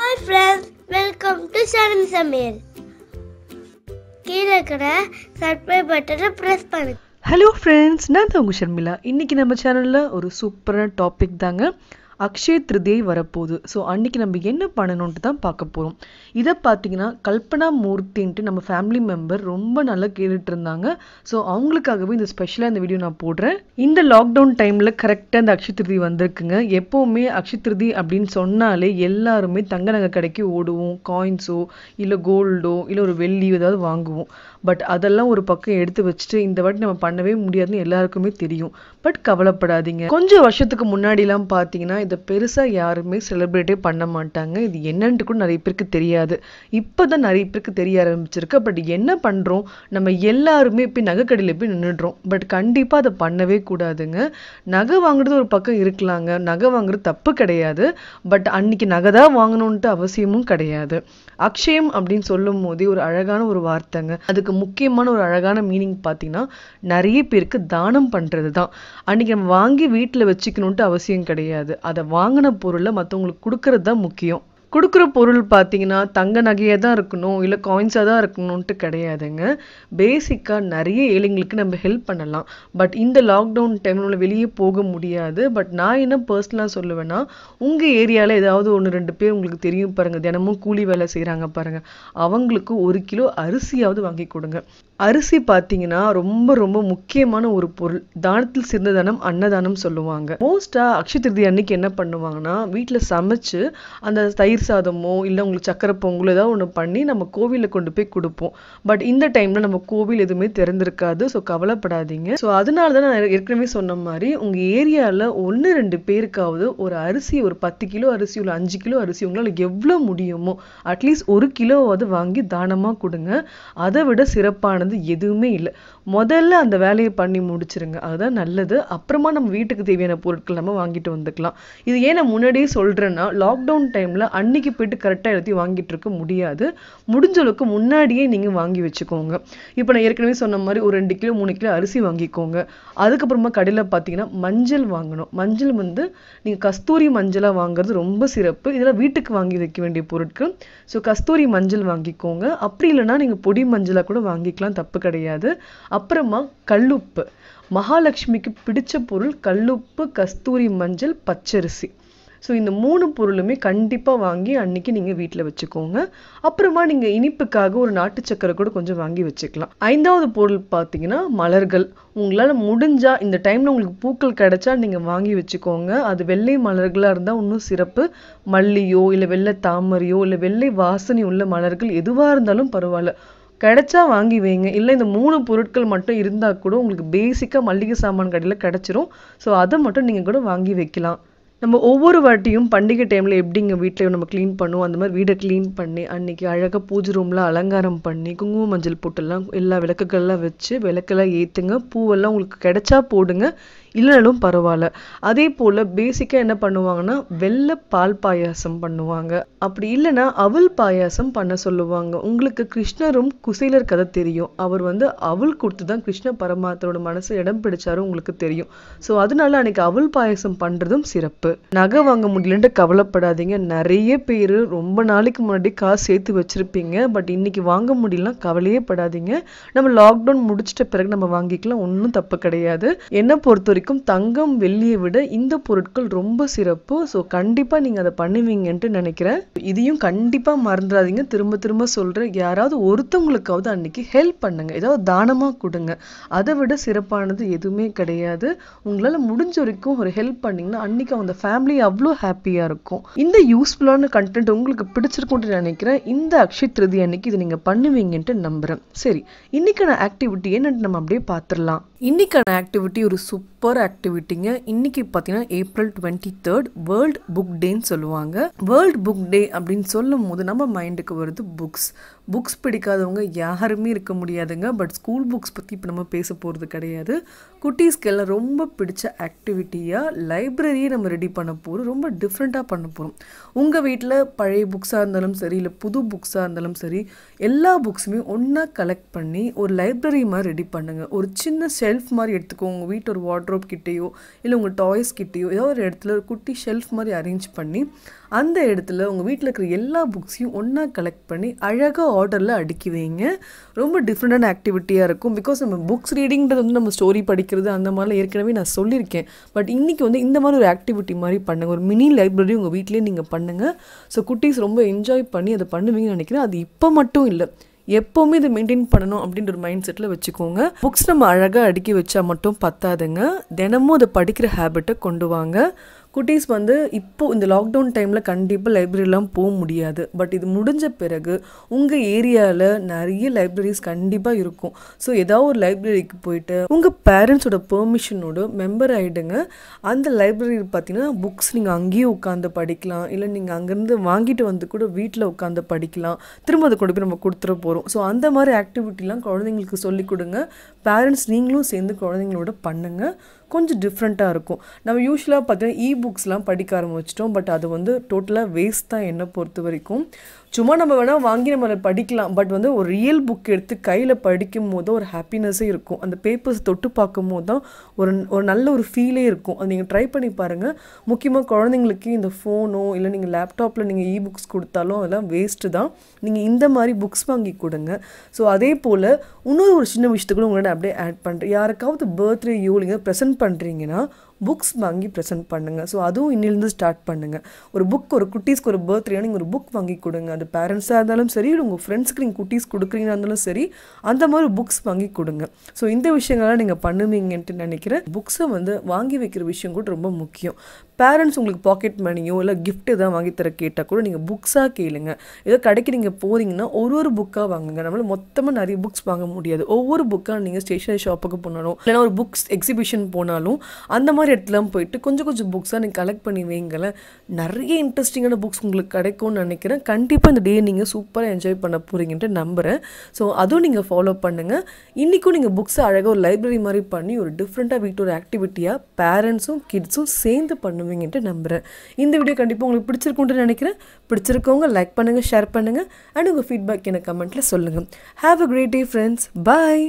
hi friends welcome to Saran சமையல் கீழே இருக்கிற சப்ஸ்கிரைப் பட்டனை ப்ரெஸ் பண்ணு ஹலோ ஃப்ரெண்ட்ஸ் நான் தான் உங்கள் ஷர்மிளா இன்றைக்கி நம்ம சேனலில் ஒரு சூப்பரான டாபிக் தாங்க அக்ஷய திருதியை வரப்போகுது ஸோ அன்னைக்கு நம்ம என்ன பண்ணணுன்ட்டு தான் பார்க்க போகிறோம் இதை பார்த்தீங்கன்னா கல்பனா மூர்த்தின்ட்டு நம்ம ஃபேமிலி மெம்பர் ரொம்ப நல்லா கேட்டுட்டு இருந்தாங்க ஸோ அவங்களுக்காகவே இந்த ஸ்பெஷலாக இந்த வீடியோ நான் போடுறேன் இந்த லாக்டவுன் டைமில் கரெக்டாக இந்த அக்ஷய திருதி வந்திருக்குங்க எப்போவுமே அக்ஷய திருதி அப்படின்னு சொன்னாலே எல்லாருமே தங்க நகை கடைக்கு ஓடுவோம் காயின்ஸோ இல்லை கோல்டோ இல்லை ஒரு வெள்ளி ஏதாவது வாங்குவோம் பட் அதெல்லாம் ஒரு பக்கம் எடுத்து வச்சுட்டு இந்த வாட்டி நம்ம பண்ணவே முடியாதுன்னு எல்லாருக்குமே தெரியும் பட் கவலைப்படாதீங்க கொஞ்சம் வருஷத்துக்கு முன்னாடிலாம் பார்த்தீங்கன்னா இதை பெருசாக யாருமே செலிப்ரேட்டே பண்ண மாட்டாங்க இது என்னன்ட்டு கூட நிறைய பேருக்கு தெரியாது இப்போ தான் நிறைய பேருக்கு தெரிய ஆரம்பிச்சிருக்கு பட் என்ன பண்ணுறோம் நம்ம எல்லாருமே போய் நகைக்கடையில் போய் நின்றுடுறோம் பட் கண்டிப்பாக அதை பண்ணவே கூடாதுங்க நகை வாங்குறது ஒரு பக்கம் இருக்கலாங்க நகை வாங்குறது தப்பு கிடையாது பட் அன்னைக்கு நகை தான் வாங்கணுன்ட்டு அவசியமும் கிடையாது அக்ஷயம் அப்படின்னு சொல்லும் போதே ஒரு அழகான ஒரு வார்த்தைங்க அதுக்கு முக்கியமான ஒரு அழகான மீனிங் பார்த்தீங்கன்னா நிறைய பேருக்கு தானம் பண்ணுறது தான் அன்னைக்கு நம்ம வாங்கி வீட்டில் வச்சுக்கணுன்ட்டு அவசியம் கிடையாது அதை அதை வாங்கின பொருளை மற்றவங்களுக்கு கொடுக்கறது தான் முக்கியம் கொடுக்குற பொருள் பார்த்தீங்கன்னா தங்க நகையாக தான் இருக்கணும் இல்லை காயின்ஸாக தான் இருக்கணும்ன்ட்டு கிடையாதுங்க பேசிக்காக நிறைய ஏழைங்களுக்கு நம்ம ஹெல்ப் பண்ணலாம் பட் இந்த லாக்டவுன் டைமில் வெளியே போக முடியாது பட் நான் என்ன பர்சனலாக சொல்லுவேன்னா உங்கள் ஏரியாவில் ஏதாவது ஒன்று ரெண்டு பேர் உங்களுக்கு தெரியும் பாருங்கள் தினமும் கூலி வேலை செய்கிறாங்க பாருங்கள் அவங்களுக்கு ஒரு கிலோ அரிசியாவது வாங்கி கொடுங்க அரிசி பார்த்தீங்கன்னா ரொம்ப ரொம்ப முக்கியமான ஒரு பொருள் தானத்தில் சிறந்த தானம் அன்னதானம் சொல்லுவாங்க மோஸ்ட்டாக அக்ஷய திருதி அன்னைக்கு என்ன பண்ணுவாங்கன்னா வீட்டில் சமைச்சு அந்த தயிர் சாதமோ இல்லை உங்களுக்கு சக்கரை பொங்கலோ ஏதாவது ஒன்று பண்ணி நம்ம கோவிலில் கொண்டு போய் கொடுப்போம் பட் இந்த டைமில் நம்ம கோவில் எதுவுமே திறந்திருக்காது ஸோ கவலைப்படாதீங்க ஸோ அதனால தான் நான் ஏற்கனவே சொன்ன மாதிரி உங்கள் ஏரியாவில் ஒன்று ரெண்டு பேருக்காவது ஒரு அரிசி ஒரு பத்து கிலோ அரிசி உள்ள அஞ்சு கிலோ அரிசி உங்களால் எவ்வளோ முடியுமோ அட்லீஸ்ட் ஒரு கிலோவாவது வாங்கி தானமாக கொடுங்க அதை விட சிறப்பானது வந்து எதுவுமே இல்லை முதல்ல அந்த வேலையை பண்ணி முடிச்சிருங்க அதுதான் நல்லது அப்புறமா நம்ம வீட்டுக்கு தேவையான பொருட்கள் நம்ம வாங்கிட்டு வந்துக்கலாம் இது ஏன் நான் முன்னாடியே சொல்கிறேன்னா லாக்டவுன் டைமில் அன்னைக்கு போயிட்டு கரெக்டாக எழுதி வாங்கிட்டு இருக்க முடியாது முடிஞ்ச அளவுக்கு முன்னாடியே நீங்கள் வாங்கி வச்சுக்கோங்க இப்போ நான் ஏற்கனவே சொன்ன மாதிரி ஒரு ரெண்டு கிலோ மூணு கிலோ அரிசி வாங்கிக்கோங்க அதுக்கப்புறமா கடையில் பார்த்தீங்கன்னா மஞ்சள் வாங்கணும் மஞ்சள் வந்து நீங்கள் கஸ்தூரி மஞ்சளாக வாங்குறது ரொம்ப சிறப்பு இதெல்லாம் வீட்டுக்கு வாங்கி வைக்க வேண்டிய பொருட்கள் ஸோ கஸ்தூரி மஞ்சள் வாங்கிக்கோங்க அப்படி இல்லைன்னா நீங்கள் பொடி மஞ்சளாக கூட வாங்கிக்கலாம் தப்பு கிடையாது அப்புறமா கல்லுப்பு மகாலட்சுமிக்கு பிடிச்ச பொருள் கல்லுப்பு கஸ்தூரி மஞ்சள் பச்சரிசி ஸோ இந்த மூணு பொருளுமே கண்டிப்பாக வாங்கி அன்னைக்கு நீங்கள் வீட்டில் வச்சுக்கோங்க அப்புறமா நீங்கள் இனிப்புக்காக ஒரு நாட்டு சக்கரை கூட கொஞ்சம் வாங்கி வச்சுக்கலாம் ஐந்தாவது பொருள் பார்த்தீங்கன்னா மலர்கள் உங்களால் முடிஞ்சால் இந்த டைமில் உங்களுக்கு பூக்கள் கிடைச்சா நீங்கள் வாங்கி வச்சுக்கோங்க அது வெள்ளை மலர்களாக இருந்தால் இன்னும் சிறப்பு மல்லியோ இல்லை வெள்ளை தாமரையோ இல்லை வெள்ளை வாசனை உள்ள மலர்கள் எதுவாக இருந்தாலும் பரவாயில்ல கிடைச்சா வாங்கி வைங்க இல்லை இந்த மூணு பொருட்கள் மட்டும் இருந்தால் கூட உங்களுக்கு பேசிக்காக மளிகை சாமான் கடையில் கிடச்சிரும் ஸோ அதை மட்டும் நீங்கள் கூட வாங்கி வைக்கலாம் நம்ம ஒவ்வொரு வாட்டியும் பண்டிகை டைமில் எப்படிங்க வீட்டில் நம்ம க்ளீன் பண்ணுவோம் அந்த மாதிரி வீடை க்ளீன் பண்ணி அன்றைக்கி அழகாக பூஜை ரூமில் அலங்காரம் பண்ணி குங்கும மஞ்சள் போட்டுலாம் எல்லா விளக்குகள்லாம் வச்சு விளக்கெல்லாம் ஏற்றுங்க பூவெல்லாம் உங்களுக்கு கிடைச்சா போடுங்க இல்லைனாலும் பரவாயில்ல அதே போல் பேசிக்காக என்ன பண்ணுவாங்கன்னா வெள்ளை பால் பாயாசம் பண்ணுவாங்க அப்படி இல்லைன்னா அவல் பாயாசம் பண்ண சொல்லுவாங்க உங்களுக்கு கிருஷ்ணரும் குசேலர் கதை தெரியும் அவர் வந்து அவள் கொடுத்து தான் கிருஷ்ண பரமாத்தரோட மனசு இடம் பிடிச்சாரு உங்களுக்கு தெரியும் ஸோ அதனால அன்னைக்கு அவல் பாயாசம் பண்ணுறதும் சிறப்பு நகை வாங்க முடியலன்ட்டு கவலைப்படாதீங்க நிறைய பேர் ரொம்ப நாளைக்கு முன்னாடி காசு சேர்த்து வச்சுருப்பீங்க பட் இன்னைக்கு வாங்க முடியலன்னா கவலையே படாதீங்க நம்ம லாக்டவுன் முடிச்சிட்ட பிறகு நம்ம வாங்கிக்கலாம் ஒன்றும் தப்பு கிடையாது என்ன பொறுத்த வரைக்கும் தங்கம் வெள்ளியை விட இந்த பொருட்கள் ரொம்ப சிறப்பு ஸோ கண்டிப்பாக நீங்கள் அதை பண்ணுவீங்கன்ட்டு நினைக்கிறேன் இதையும் கண்டிப்பாக மறந்துடாதீங்க திரும்ப திரும்ப சொல்கிறேன் யாராவது ஒருத்தவங்களுக்காவது அன்னைக்கு ஹெல்ப் பண்ணுங்க ஏதாவது தானமாக கொடுங்க அதை விட சிறப்பானது எதுவுமே கிடையாது உங்களால் முடிஞ்ச வரைக்கும் ஒரு ஹெல்ப் பண்ணிங்கன்னா அன்னைக்கு அவங்க ஃபேமிலி அவ்வளோ ஹாப்பியாக இருக்கும் இந்த யூஸ்ஃபுல்லான கண்டென்ட் உங்களுக்கு பிடிச்சிருக்கும்னு நினைக்கிறேன் இந்த அக்ஷய் திருதி அன்னைக்கு இதை நீங்கள் பண்ணுவீங்கன்ட்டு நம்புகிறேன் சரி இன்னைக்கான ஆக்டிவிட்டி என்னென்னு நம்ம அப்படியே பார்த்துடலாம் இன்னைக்கான ஆக்டிவிட்டி ஒரு சூப்பர் சூப்பர் ஆக்டிவிட்டிங்க இன்னைக்கு பார்த்தீங்கன்னா April twenty third world book டேன்னு சொல்லுவாங்க வேர்ல்டு புக் டே அப்படின்னு சொல்லும் போது நம்ம மைண்டுக்கு வருது புக்ஸ் புக்ஸ் பிடிக்காதவங்க யாருமே இருக்க முடியாதுங்க பட் ஸ்கூல் புக்ஸ் பற்றி இப்போ நம்ம பேச போகிறது கிடையாது குட்டீஸ்க்கெல்லாம் ரொம்ப பிடிச்ச ஆக்டிவிட்டியாக லைப்ரரியை நம்ம ரெடி பண்ண போகிறோம் ரொம்ப டிஃப்ரெண்ட்டாக பண்ண போகிறோம் உங்கள் வீட்டில் பழைய புக்ஸாக இருந்தாலும் சரி இல்லை புது புக்ஸாக இருந்தாலும் சரி எல்லா புக்ஸுமே ஒன்றா கலெக்ட் பண்ணி ஒரு லைப்ரரி மாதிரி ரெடி பண்ணுங்கள் ஒரு சின்ன ஷெல்ஃப் மாதிரி எடுத்துக்கோ உங்கள் வீட்டு ஒரு வாட்ரோப் கிட்டேயோ இல்லை உங்கள் டாய்ஸ் கிட்டேயோ ஏதோ ஒரு இடத்துல ஒரு குட்டி ஷெல்ஃப் மாதிரி அரேஞ்ச் பண்ணி அந்த இடத்துல உங்கள் வீட்டில் இருக்கிற எல்லா புக்ஸையும் ஒன்றா கலெக்ட் பண்ணி அழகாக ஆர்டரில் அடுக்கி வைங்க ரொம்ப டிஃப்ரெண்டான ஆக்டிவிட்டியாக இருக்கும் பிகாஸ் நம்ம புக்ஸ் ரீடிங்கிறது வந்து நம்ம ஸ்டோரி படிக்கிறது அந்த மாதிரிலாம் ஏற்கனவே நான் சொல்லியிருக்கேன் பட் இன்றைக்கி வந்து இந்த மாதிரி ஒரு ஆக்டிவிட்டி மாதிரி பண்ணுங்கள் ஒரு மினி லைப்ரரி உங்கள் வீட்லேயே நீங்கள் பண்ணுங்கள் ஸோ குட்டீஸ் ரொம்ப என்ஜாய் பண்ணி அதை பண்ணுவீங்கன்னு நினைக்கிறேன் அது இப்போ மட்டும் இல்லை எப்போவுமே இதை மெயின்டைன் பண்ணணும் அப்படின்ற ஒரு மைண்ட் செட்டில் வச்சுக்கோங்க புக்ஸ் நம்ம அழகாக அடுக்கி வச்சா மட்டும் பத்தாதுங்க தினமும் அதை படிக்கிற ஹேபிட்டை கொண்டு வாங்க குட்டீஸ் வந்து இப்போது இந்த லாக்டவுன் டைமில் கண்டிப்பாக லைப்ரரிலாம் போக முடியாது பட் இது முடிஞ்ச பிறகு உங்கள் ஏரியாவில் நிறைய லைப்ரரிஸ் கண்டிப்பாக இருக்கும் ஸோ ஏதாவது ஒரு லைப்ரரிக்கு போயிட்டு உங்கள் பேரண்ட்ஸோட பெர்மிஷனோட மெம்பர் ஆகிடுங்க அந்த லைப்ரரி பார்த்திங்கன்னா புக்ஸ் நீங்கள் அங்கேயே உட்காந்து படிக்கலாம் இல்லை நீங்கள் அங்கேருந்து வாங்கிட்டு வந்து கூட வீட்டில் உட்காந்து படிக்கலாம் திரும்ப அதை கொண்டு போய் நம்ம கொடுத்துட போகிறோம் ஸோ அந்த மாதிரி ஆக்டிவிட்டிலாம் குழந்தைங்களுக்கு சொல்லிக் கொடுங்க பேரண்ட்ஸ் நீங்களும் சேர்ந்து குழந்தைங்களோட பண்ணுங்கள் கொஞ்சம் டிஃப்ரெண்ட்டாக இருக்கும் நம்ம யூஸ்வலாக பார்த்தீங்கன்னா புக்ஸ்லாம் படிக்க ஆரம்பிச்சிட்டோம் பட் அது வந்து டோட்டலாக வேஸ்ட் தான் என்னை பொறுத்த வரைக்கும் சும்மா நம்ம வேணால் வாங்கி நம்ம படிக்கலாம் பட் வந்து ஒரு ரியல் புக் எடுத்து கையில் படிக்கும் போது ஒரு ஹாப்பினஸ்ஸே இருக்கும் அந்த பேப்பர்ஸ் தொட்டு பார்க்கும் போது தான் ஒரு ஒரு நல்ல ஒரு ஃபீலே இருக்கும் அது நீங்கள் ட்ரை பண்ணி பாருங்கள் முக்கியமாக குழந்தைங்களுக்கு இந்த ஃபோனோ இல்லை நீங்கள் லேப்டாப்பில் நீங்கள் இ புக்ஸ் கொடுத்தாலும் அதெல்லாம் வேஸ்ட்டு தான் நீங்கள் இந்த மாதிரி புக்ஸ் வாங்கி கொடுங்க ஸோ அதே போல் இன்னொரு ஒரு சின்ன விஷயத்துக்கு உங்களோட அப்படியே ஆட் பண்ணுறேன் யாருக்காவது பர்த்டே யூ நீங்கள் ப்ரெசென்ட் பண்ணுறீங்கன்னா புக்ஸ் வாங்கி ப்ரெசென்ட் பண்ணுங்கள் ஸோ அதுவும் இன்னிலேருந்து ஸ்டார்ட் பண்ணுங்கள் ஒரு புக் ஒரு குட்டீஸ்க்கு ஒரு பர்த்டேனா நீங்கள் ஒரு புக் வாங்கி கொடுங்க அது பேரண்ட்ஸாக இருந்தாலும் சரி இல்லை உங்கள் ஃப்ரெண்ட்ஸ்க்கு நீங்கள் குட்டீஸ் கொடுக்குறீங்கன்னா இருந்தாலும் சரி அந்த மாதிரி புக்ஸ் வாங்கி கொடுங்க ஸோ இந்த விஷயங்கள்லாம் நீங்கள் பண்ணுவீங்கன்ட்டு நினைக்கிறேன் புக்ஸை வந்து வாங்கி வைக்கிற விஷயம் கூட ரொம்ப முக்கியம் பேரண்ட்ஸ் உங்களுக்கு பாக்கெட் மணியோ இல்லை கிஃப்ட் எதாவது வாங்கி தர கேட்டால் கூட நீங்கள் புக்ஸாக கேளுங்க ஏதோ கடைக்கு நீங்கள் போகிறீங்கன்னா ஒரு ஒரு புக்காக வாங்குங்க நம்மளால் மொத்தமாக நிறைய புக்ஸ் வாங்க முடியாது ஒவ்வொரு புக்காக நீங்கள் ஸ்டேஷனரி ஷாப்புக்கு போனாலும் இல்லைனா ஒரு புக்ஸ் எக்ஸிபிஷன் போனாலும் அந்த மாதிரி மாதிரி இடத்துலாம் போயிட்டு கொஞ்சம் கொஞ்சம் புக்ஸாக நீங்கள் கலெக்ட் பண்ணி வைங்களேன் நிறைய இன்ட்ரெஸ்டிங்கான புக்ஸ் உங்களுக்கு கிடைக்கும்னு நினைக்கிறேன் கண்டிப்பாக இந்த டே நீங்கள் சூப்பராக என்ஜாய் பண்ண போகிறீங்கன்ட்டு நம்புகிறேன் ஸோ அதுவும் நீங்கள் ஃபாலோ பண்ணுங்கள் இன்றைக்கும் நீங்கள் புக்ஸை அழகாக ஒரு லைப்ரரி மாதிரி பண்ணி ஒரு டிஃப்ரெண்ட்டாக வீட்டு ஒரு ஆக்டிவிட்டியாக பேரண்ட்ஸும் கிட்ஸும் சேர்ந்து பண்ணுவீங்கன்ட்டு நம்புகிறேன் இந்த வீடியோ கண்டிப்பாக உங்களுக்கு பிடிச்சிருக்குன்ட்டு நினைக்கிறேன் பிடிச்சிருக்கவங்க லைக் பண்ணுங்கள் ஷேர் பண்ணுங்கள் அண்ட் உங்கள் ஃபீட்பேக் என்ன கமெண்ட்டில் சொல்லுங்கள் have a great day friends bye